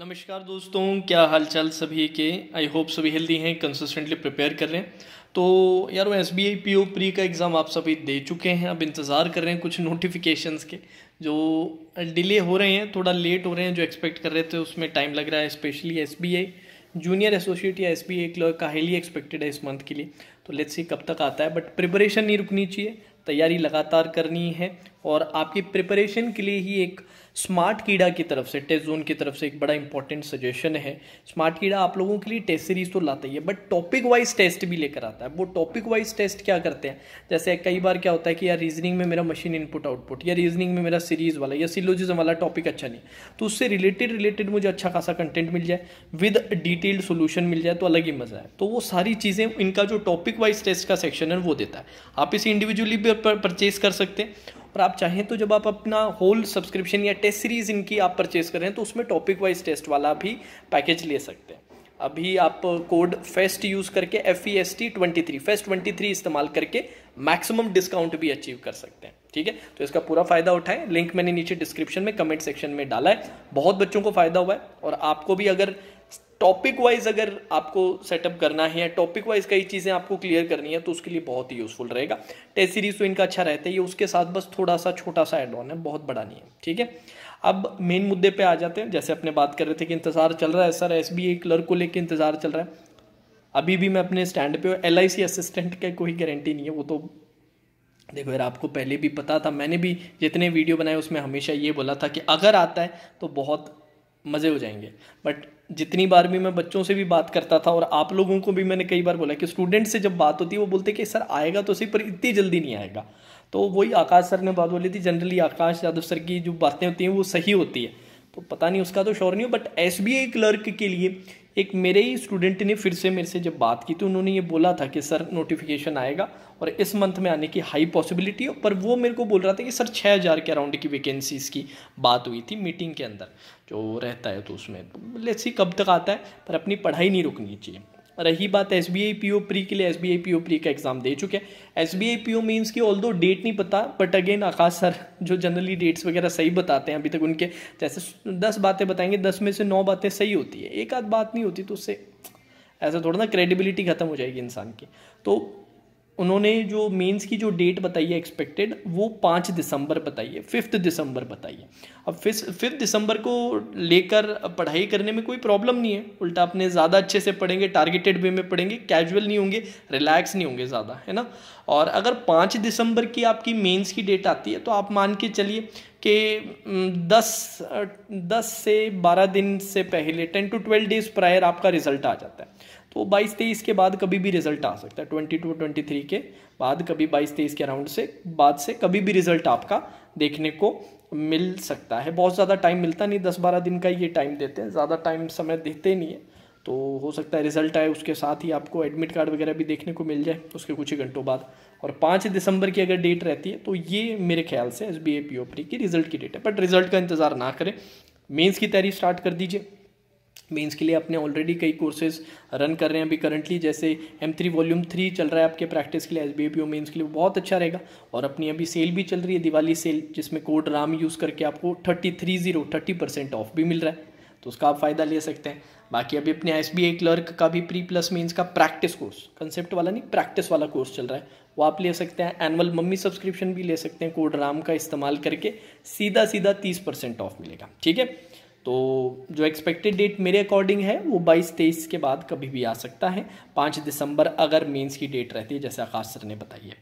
नमस्कार दोस्तों क्या हालचाल सभी के आई होप सभी हेल्दी हैं कंसिस्टेंटली प्रिपेयर कर रहे हैं तो यार वो S B I P O pre का एग्ज़ाम आप सभी दे चुके हैं अब इंतज़ार कर रहे हैं कुछ नोटिफिकेशंस के जो डिले हो रहे हैं थोड़ा लेट हो रहे हैं जो एक्सपेक्ट कर रहे थे उसमें टाइम लग रहा है specially S B I junior associate या एस बी आई क्लर्क का हाईली एक्सपेक्टेड है इस मंथ के लिए तो लेट्स सी कब तक आता है बट प्रिपरेशन नहीं रुकनी चाहिए तैयारी लगातार करनी है और आपकी प्रिपरेशन के लिए ही एक स्मार्ट कीड़ा की तरफ से टेस्ट जोन की तरफ से एक बड़ा इंपॉर्टेंट सजेशन है स्मार्ट कीड़ा आप लोगों के लिए टेस्ट सीरीज तो लाता ही है बट टॉपिक वाइज टेस्ट भी लेकर आता है वो टॉपिक वाइज टेस्ट क्या करते हैं जैसे कई बार क्या होता है कि यार रीजनिंग में मेरा मशीन इनपुट आउटपुट या रीजनिंग में मेरा सीरीज वाला या सिलोजिज्म वाला टॉपिक अच्छा नहीं तो उससे रिलेटेड रिलेटेड मुझे अच्छा खासा कंटेंट मिल जाए विद डिटेल्ड सोल्यूशन मिल जाए तो अलग ही मज़ा है तो वो सारी चीज़ें इनका जो टॉपिक वाइज टेस्ट का सेक्शन है वो देता है आप इसे इंडिविजुअली भी परचेज कर सकते हैं पर आप चाहें तो जब आप अपना होल सब्सक्रिप्शन या टेस्ट सीरीज़ इनकी आप परचेज करें तो उसमें टॉपिक वाइज टेस्ट वाला भी पैकेज ले सकते हैं अभी आप कोड फेस्ट यूज़ करके F E S T twenty three fest twenty three इस्तेमाल करके मैक्सिमम डिस्काउंट भी अचीव कर सकते हैं ठीक है तो इसका पूरा फ़ायदा उठाएं लिंक मैंने नीचे डिस्क्रिप्शन में कमेंट सेक्शन में डाला है बहुत बच्चों को फ़ायदा हुआ है और आपको भी अगर टॉपिक वाइज अगर आपको सेटअप करना है या टॉपिक वाइज कई चीज़ें आपको क्लियर करनी है तो उसके लिए बहुत ही यूजफुल रहेगा टेस्ट सीरीज तो इनका अच्छा रहता है ये उसके साथ बस थोड़ा सा छोटा सा एड ऑन है बहुत बड़ा नहीं है ठीक है अब मेन मुद्दे पे आ जाते हैं जैसे अपने बात कर रहे थे कि इंतजार चल रहा है सर एस बी क्लर्क को लेकर इंतजार चल रहा है अभी भी मैं अपने स्टैंड पे एल आई सी असिस्टेंट का कोई गारंटी नहीं है वो तो देखो यार आपको पहले भी पता था मैंने भी जितने वीडियो बनाए उसमें हमेशा ये बोला था कि अगर आता है तो बहुत मज़े हो जाएंगे बट जितनी बार भी मैं बच्चों से भी बात करता था और आप लोगों को भी मैंने कई बार बोला कि स्टूडेंट से जब बात होती है वो बोलते कि सर आएगा तो सही पर इतनी जल्दी नहीं आएगा तो वही आकाश सर ने बात बोली थी जनरली आकाश यादव सर की जो बातें होती हैं वो सही होती है तो पता नहीं उसका तो शोर नहीं हो बट एस क्लर्क के लिए एक मेरे ही स्टूडेंट ने फिर से मेरे से जब बात की तो उन्होंने ये बोला था कि सर नोटिफिकेशन आएगा और इस मंथ में आने की हाई पॉसिबिलिटी हो पर वो मेरे को बोल रहा था कि सर छः हज़ार के अराउंड की वैकेंसीज़ की बात हुई थी मीटिंग के अंदर जो रहता है तो उसमें लेट्स सी कब तक आता है पर अपनी पढ़ाई नहीं रुकनी चाहिए रही बात S B I P O pre के लिए S B I P O pre का एग्जाम दे चुके हैं S B I P O mains की ऑल दो डेट नहीं पता बट अगेन आकाश सर जो जनरली डेट्स वगैरह सही बताते हैं अभी तक उनके जैसे दस बातें बताएंगे दस में से नौ बातें सही होती है एक आध बात नहीं होती तो उससे ऐसा थोड़ा ना क्रेडिबिलिटी खत्म हो जाएगी इंसान की तो उन्होंने जो मेंस की जो डेट बताई है एक्सपेक्टेड वो पाँच दिसंबर बताइए फिफ्थ दिसंबर बताइए अब अब फिफ्थ दिसंबर को लेकर पढ़ाई करने में कोई प्रॉब्लम नहीं है उल्टा अपने ज़्यादा अच्छे से पढ़ेंगे टारगेटेड वे में पढ़ेंगे कैजुअल नहीं होंगे रिलैक्स नहीं होंगे ज़्यादा है ना और अगर पाँच दिसंबर की आपकी मेन्स की डेट आती है तो आप मान के चलिए कि दस दस से बारह दिन से पहले ten to twelve days prior आपका रिजल्ट आ जाता है तो बाईस तेईस के बाद कभी भी रिजल्ट आ सकता है ट्वेंटी टू ट्वेंटी थ्री के बाद कभी बाईस तेईस के अराउंड से बाद से कभी भी रिजल्ट आपका देखने को मिल सकता है बहुत ज़्यादा टाइम मिलता नहीं दस बारह दिन का ये टाइम देते हैं ज़्यादा टाइम समय देते नहीं है तो हो सकता है रिजल्ट आए उसके साथ ही आपको एडमिट कार्ड वगैरह भी देखने को मिल जाए उसके कुछ ही घंटों बाद और पाँच दिसंबर की अगर डेट रहती है तो ये मेरे ख्याल से S B A P O P की रिजल्ट की डेट है बट रिजल्ट का इंतज़ार ना करें मेन्स की तैयारी स्टार्ट कर दीजिए मेंस के लिए अपने ऑलरेडी कई कोर्सेज रन कर रहे हैं अभी करंटली जैसे एम थ्री वॉल्यूम थ्री चल रहा है आपके प्रैक्टिस के लिए S B P O mains के लिए बहुत अच्छा रहेगा और अपनी अभी सेल भी चल रही है दिवाली सेल जिसमें कोड राम यूज़ करके आपको thirty three zero thirty percent off भी मिल रहा है तो उसका आप फ़ायदा ले सकते हैं बाकी अभी अपने एस बी आई क्लर्क का भी प्री प्लस मीन्स का प्रैक्टिस कोर्स कंसेप्ट वाला नहीं प्रैक्टिस वाला कोर्स चल रहा है वो आप ले सकते हैं एनुअल मम्मी सब्सक्रिप्शन भी ले सकते हैं कोड राम का इस्तेमाल करके सीधा सीधा तीस परसेंट ऑफ मिलेगा ठीक है तो जो एक्सपेक्टेड डेट मेरे अकॉर्डिंग है वो बाईस तेईस के बाद कभी भी आ सकता है पाँच दिसंबर अगर मेंस की डेट रहती है जैसे आकाश सर ने बताई है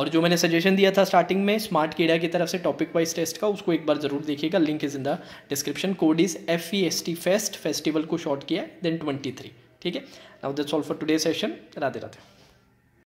और जो मैंने सजेशन दिया था स्टार्टिंग में स्मार्ट कीड़ा की तरफ से टॉपिक वाइज टेस्ट का उसको एक बार ज़रूर देखिएगा link is in the description code is F E S T fest festival को शॉर्ट किया देन ट्वेंटी थ्री ठीक है now that's all for today session Radhe Radhe